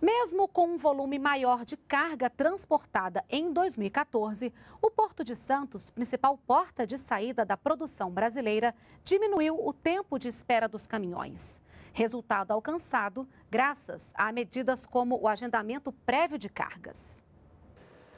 Mesmo com um volume maior de carga transportada em 2014, o Porto de Santos, principal porta de saída da produção brasileira, diminuiu o tempo de espera dos caminhões. Resultado alcançado graças a medidas como o agendamento prévio de cargas.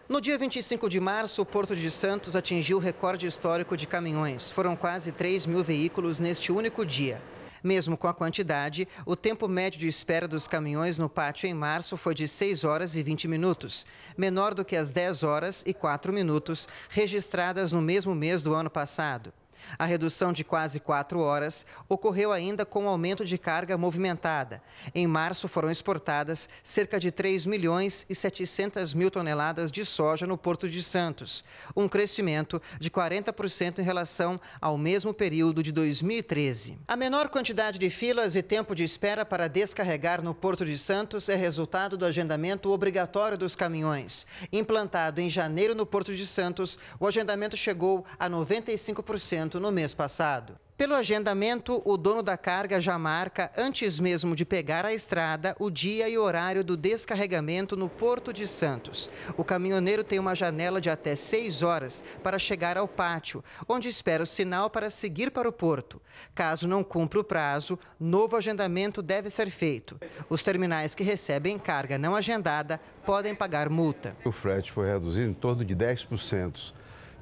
No dia 25 de março, o Porto de Santos atingiu o recorde histórico de caminhões. Foram quase 3 mil veículos neste único dia. Mesmo com a quantidade, o tempo médio de espera dos caminhões no pátio em março foi de 6 horas e 20 minutos, menor do que as 10 horas e 4 minutos registradas no mesmo mês do ano passado. A redução de quase quatro horas ocorreu ainda com aumento de carga movimentada. Em março foram exportadas cerca de 3 milhões e 700 mil toneladas de soja no Porto de Santos, um crescimento de 40% em relação ao mesmo período de 2013. A menor quantidade de filas e tempo de espera para descarregar no Porto de Santos é resultado do agendamento obrigatório dos caminhões. Implantado em janeiro no Porto de Santos, o agendamento chegou a 95% no mês passado. Pelo agendamento, o dono da carga já marca, antes mesmo de pegar a estrada, o dia e horário do descarregamento no Porto de Santos. O caminhoneiro tem uma janela de até 6 horas para chegar ao pátio, onde espera o sinal para seguir para o porto. Caso não cumpra o prazo, novo agendamento deve ser feito. Os terminais que recebem carga não agendada podem pagar multa. O frete foi reduzido em torno de 10%.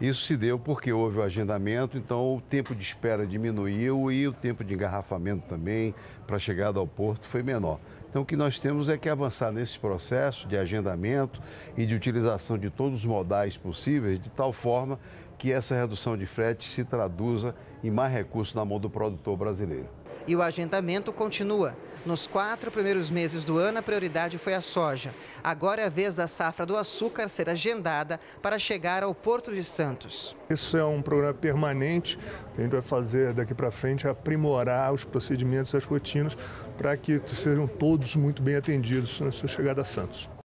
Isso se deu porque houve o agendamento, então o tempo de espera diminuiu e o tempo de engarrafamento também para chegada ao porto foi menor. Então, o que nós temos é que avançar nesse processo de agendamento e de utilização de todos os modais possíveis, de tal forma que essa redução de frete se traduza em mais recursos na mão do produtor brasileiro. E o agendamento continua. Nos quatro primeiros meses do ano, a prioridade foi a soja. Agora é a vez da safra do açúcar ser agendada para chegar ao Porto de Santos. Isso é um programa permanente. A gente vai fazer daqui para frente aprimorar os procedimentos, as rotinas, para que sejam todos muito bem atendidos na sua chegada a Santos.